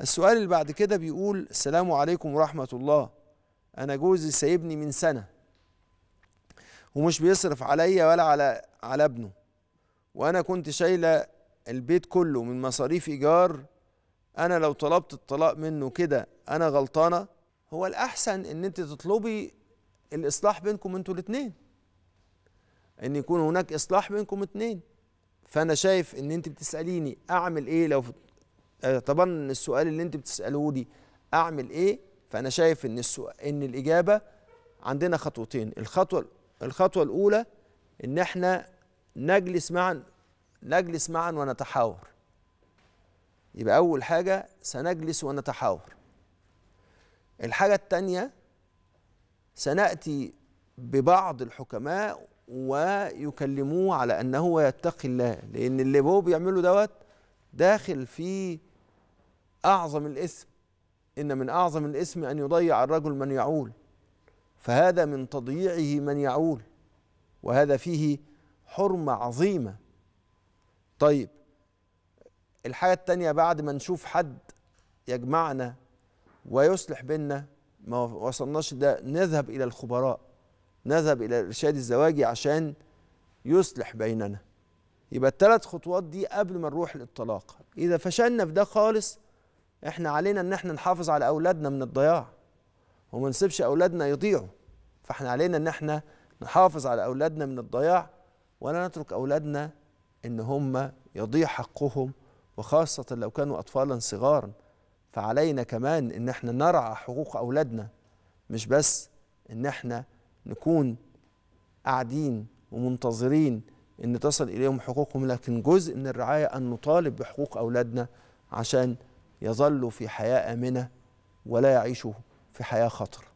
السؤال اللي بعد كده بيقول السلام عليكم ورحمة الله أنا جوزي سايبني من سنة ومش بيصرف عليا ولا على على ابنه وأنا كنت شايلة البيت كله من مصاريف إيجار أنا لو طلبت الطلاق منه كده أنا غلطانة هو الأحسن إن أنت تطلبي الإصلاح بينكم أنتوا الاتنين إن يكون هناك إصلاح بينكم اتنين فأنا شايف إن أنت بتسأليني أعمل إيه لو آه، طبعا السؤال اللي انت بتساله لي اعمل ايه فانا شايف ان السؤال ان الاجابه عندنا خطوتين الخطوه الخطوه الاولى ان احنا نجلس معا نجلس معا ونتحاور يبقى اول حاجه سنجلس ونتحاور الحاجه الثانيه سناتي ببعض الحكماء ويكلموه على انه يتقي الله لان اللي هو بيعمله دوت داخل في أعظم الإثم إن من أعظم الإثم أن يضيع الرجل من يعول فهذا من تضييعه من يعول وهذا فيه حرمة عظيمة طيب الحاجة التانية بعد ما نشوف حد يجمعنا ويصلح بينا ما وصلناش ده نذهب إلى الخبراء نذهب إلى الإرشاد الزواجي عشان يصلح بيننا يبقى الثلاث خطوات دي قبل ما نروح للطلاق إذا فشلنا في ده خالص احنا علينا ان احنا نحافظ على اولادنا من الضياع وما نسيبش اولادنا يضيعوا فاحنا علينا ان احنا نحافظ على اولادنا من الضياع ولا نترك اولادنا ان هم يضيع حقهم وخاصه لو كانوا اطفالا صغارا فعلينا كمان ان احنا نرعى حقوق اولادنا مش بس ان احنا نكون قاعدين ومنتظرين ان تصل اليهم حقوقهم لكن جزء من الرعايه ان نطالب بحقوق اولادنا عشان يظل في حياه امنه ولا يعيش في حياه خطر